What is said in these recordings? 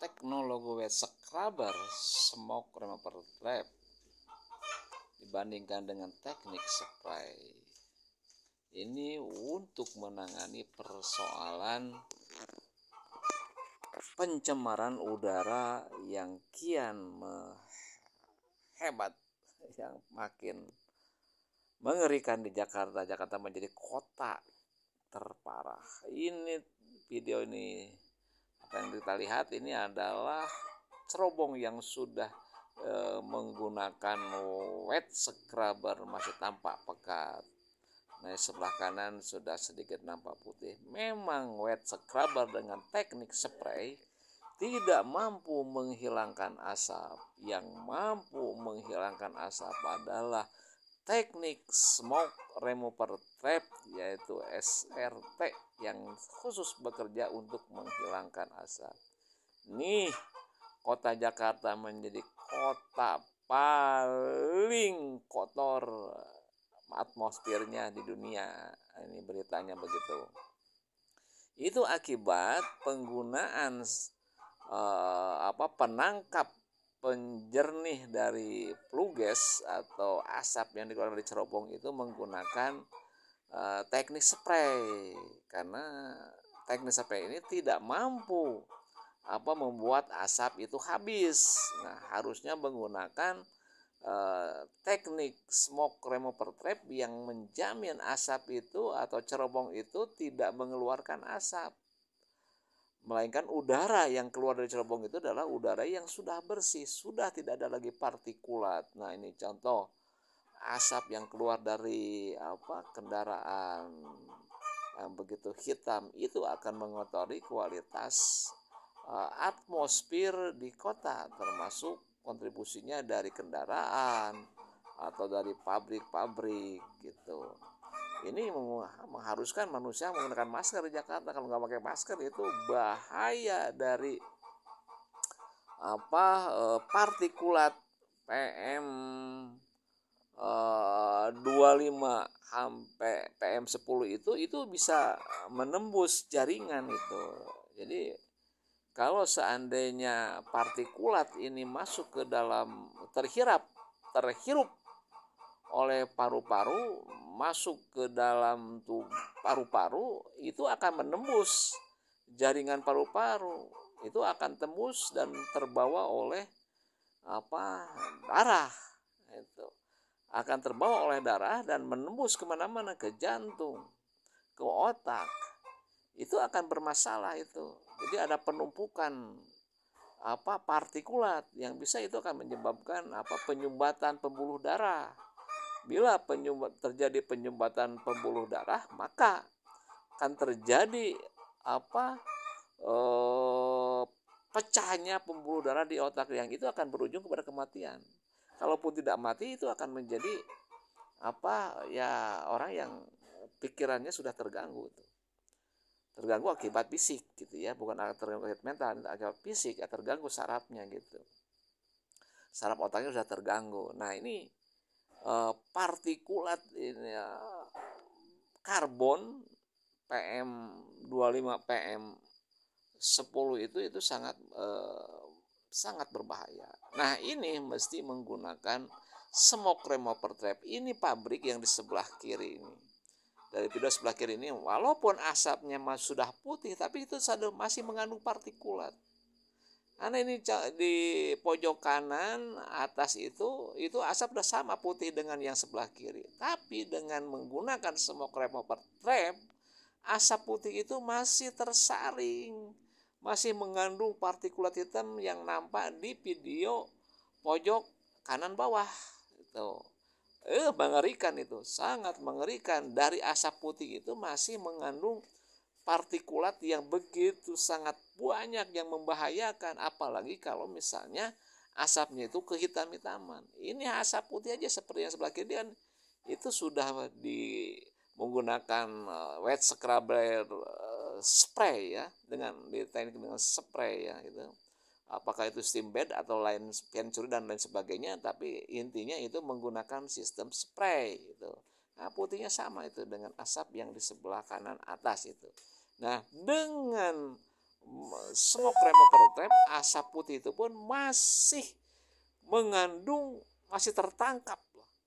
teknologi wet scrubber smoke remover trap dibandingkan dengan teknik spray ini untuk menangani persoalan pencemaran udara yang kian hebat yang makin mengerikan di Jakarta Jakarta menjadi kota terparah ini video ini dan kita lihat ini adalah cerobong yang sudah e, menggunakan wet scrubber masih tampak pekat. Nah, sebelah kanan sudah sedikit nampak putih. Memang wet scrubber dengan teknik spray tidak mampu menghilangkan asap. Yang mampu menghilangkan asap adalah teknik smoke remover trap yaitu SRT yang khusus bekerja untuk menghilangkan asap. Nih, kota Jakarta menjadi kota paling kotor atmosfernya di dunia. Ini beritanya begitu. Itu akibat penggunaan eh, apa penangkap penjernih dari pluges atau asap yang dikeluarkan dari cerobong itu menggunakan uh, teknik spray karena teknik spray ini tidak mampu apa membuat asap itu habis. Nah, harusnya menggunakan uh, teknik smoke remover trap yang menjamin asap itu atau cerobong itu tidak mengeluarkan asap melainkan udara yang keluar dari cerobong itu adalah udara yang sudah bersih, sudah tidak ada lagi partikulat. Nah, ini contoh asap yang keluar dari apa kendaraan yang begitu hitam itu akan mengotori kualitas eh, atmosfer di kota termasuk kontribusinya dari kendaraan atau dari pabrik-pabrik gitu ini mengharuskan manusia menggunakan masker di Jakarta kalau nggak pakai masker itu bahaya dari apa eh, partikulat PM eh, 25 sampai PM 10 itu itu bisa menembus jaringan itu jadi kalau seandainya partikulat ini masuk ke dalam terhirap terhirup oleh paru-paru masuk ke dalam tuh paru-paru itu akan menembus jaringan paru-paru itu akan tembus dan terbawa oleh apa darah itu akan terbawa oleh darah dan menembus kemana-mana ke jantung ke otak itu akan bermasalah itu jadi ada penumpukan apa partikulat yang bisa itu akan menyebabkan apa penyumbatan pembuluh darah Bila penyumbat, terjadi penyumbatan pembuluh darah, maka akan terjadi apa eh, pecahnya pembuluh darah di otak yang itu akan berujung kepada kematian. Kalaupun tidak mati itu akan menjadi apa ya orang yang pikirannya sudah terganggu itu Terganggu akibat fisik gitu ya, bukan terganggu akibat mental, akibat fisik ya terganggu sarafnya gitu. Saraf otaknya sudah terganggu. Nah, ini Eh, partikulat ini ya, karbon PM 25 PM 10 itu itu sangat eh, sangat berbahaya. Nah, ini mesti menggunakan smoke remover trap. Ini pabrik yang di sebelah kiri ini. Dari video sebelah kiri ini walaupun asapnya sudah putih tapi itu masih mengandung partikulat karena ini di pojok kanan atas itu itu asap udah sama putih dengan yang sebelah kiri tapi dengan menggunakan smoke remover trap asap putih itu masih tersaring masih mengandung partikulat hitam yang nampak di video pojok kanan bawah itu eh mengerikan itu sangat mengerikan dari asap putih itu masih mengandung partikulat yang begitu sangat banyak yang membahayakan apalagi kalau misalnya asapnya itu kehitam-hitaman. Ini asap putih aja seperti yang sebelah kiri kan itu sudah di menggunakan eh, wet scrubber eh, spray ya dengan di teknik dengan spray ya gitu. Apakah itu steam bed atau lain pencuri dan lain sebagainya, tapi intinya itu menggunakan sistem spray gitu. Nah, putihnya sama itu dengan asap yang di sebelah kanan atas itu. Nah, dengan smoke remopertem asap putih itu pun masih mengandung masih tertangkap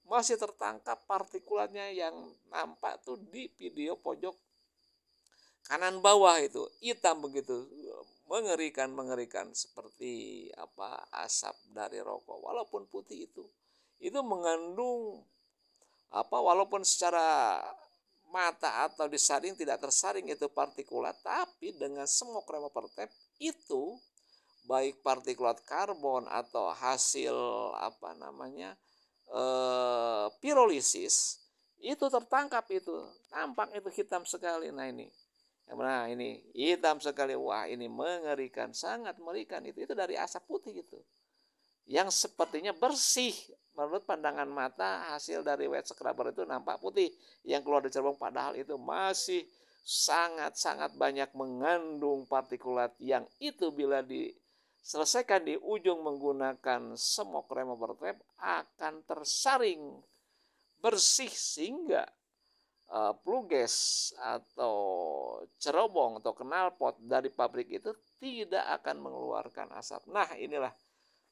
masih tertangkap partikulatnya yang nampak tuh di video pojok kanan bawah itu hitam begitu mengerikan mengerikan seperti apa asap dari rokok walaupun putih itu itu mengandung apa walaupun secara mata atau disaring tidak tersaring itu partikulat, tapi dengan semua pertep itu baik partikulat karbon atau hasil apa namanya eh, pirolisis itu tertangkap itu tampak itu hitam sekali nah ini nah ini hitam sekali wah ini mengerikan sangat mengerikan itu itu dari asap putih itu yang sepertinya bersih menurut pandangan mata hasil dari wet scrubber itu nampak putih yang keluar dari cerobong padahal itu masih sangat-sangat banyak mengandung partikulat yang itu bila diselesaikan di ujung menggunakan smoke remover trap akan tersaring bersih sehingga uh, pluges atau cerobong atau knalpot dari pabrik itu tidak akan mengeluarkan asap. Nah, inilah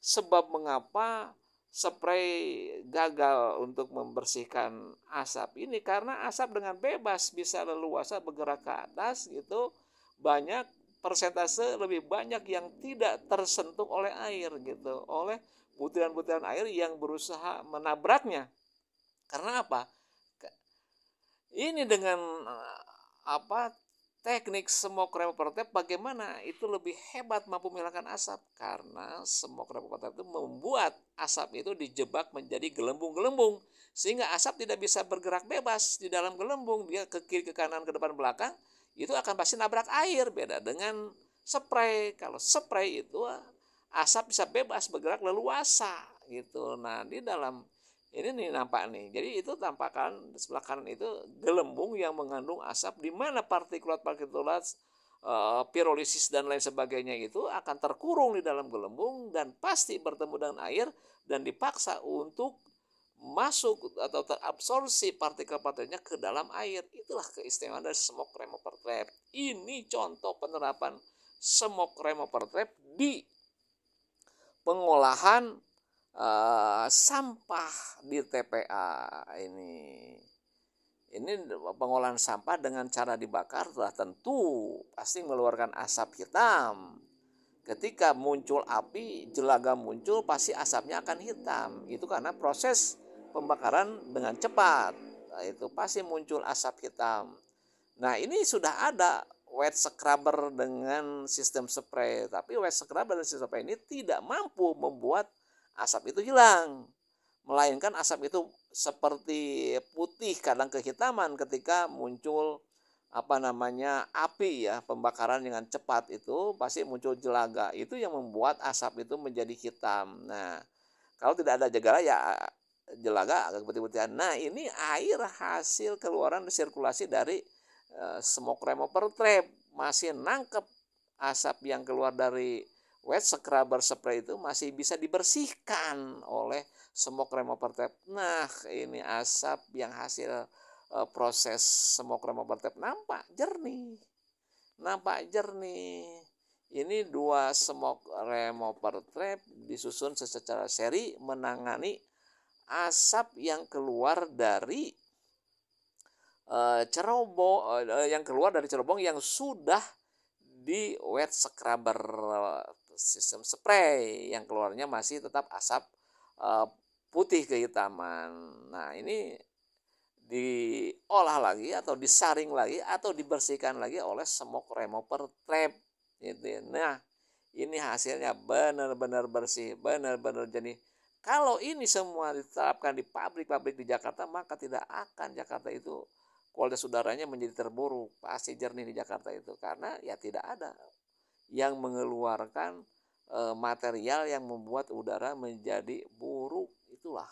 sebab mengapa spray gagal untuk membersihkan asap ini karena asap dengan bebas bisa leluasa bergerak ke atas gitu banyak persentase lebih banyak yang tidak tersentuh oleh air gitu oleh butiran-butiran air yang berusaha menabraknya karena apa ini dengan eh, apa Teknik smoke tap bagaimana itu lebih hebat mampu menghilangkan asap karena smoke tap itu membuat asap itu dijebak menjadi gelembung-gelembung sehingga asap tidak bisa bergerak bebas di dalam gelembung dia ke kiri ke kanan ke depan belakang itu akan pasti nabrak air beda dengan spray kalau spray itu asap bisa bebas bergerak leluasa gitu nah di dalam ini nih nampak nih. Jadi itu tampakan sebelah kanan itu gelembung yang mengandung asap di mana partikulat-partikulat e, eh, pirolisis dan lain sebagainya itu akan terkurung di dalam gelembung dan pasti bertemu dengan air dan dipaksa untuk masuk atau terabsorpsi partikel-partikelnya ke dalam air. Itulah keistimewaan dari smoke remover trap. Ini contoh penerapan smoke remover trap di pengolahan Eh, sampah di TPA ini. Ini pengolahan sampah dengan cara dibakar telah tentu pasti mengeluarkan asap hitam. Ketika muncul api, jelaga muncul, pasti asapnya akan hitam. Itu karena proses pembakaran dengan cepat. Nah, itu pasti muncul asap hitam. Nah, ini sudah ada wet scrubber dengan sistem spray, tapi wet scrubber dan sistem spray ini tidak mampu membuat asap itu hilang. Melainkan asap itu seperti putih kadang kehitaman ketika muncul apa namanya api ya pembakaran dengan cepat itu pasti muncul jelaga itu yang membuat asap itu menjadi hitam nah kalau tidak ada jegala ya jelaga agak putih-putihan nah ini air hasil keluaran sirkulasi dari eh, smoke remover trap masih nangkep asap yang keluar dari wet scrubber spray itu masih bisa dibersihkan oleh smoke remover Nah, ini asap yang hasil eh, proses smoke remover nampak jernih. Nampak jernih. Ini dua smoke remover trap disusun secara seri menangani asap yang keluar dari e, eh, cerobong e, eh, yang keluar dari cerobong yang sudah di wet scrubber sistem spray yang keluarnya masih tetap asap e, putih kehitaman. Nah, ini diolah lagi atau disaring lagi atau dibersihkan lagi oleh smoke remover trap gitu. Ya. Nah, ini hasilnya benar-benar bersih, benar-benar jernih. Kalau ini semua diterapkan di pabrik-pabrik di Jakarta, maka tidak akan Jakarta itu kualitas udaranya menjadi terburuk. Pasti jernih di Jakarta itu karena ya tidak ada yang mengeluarkan e, material yang membuat udara menjadi buruk itulah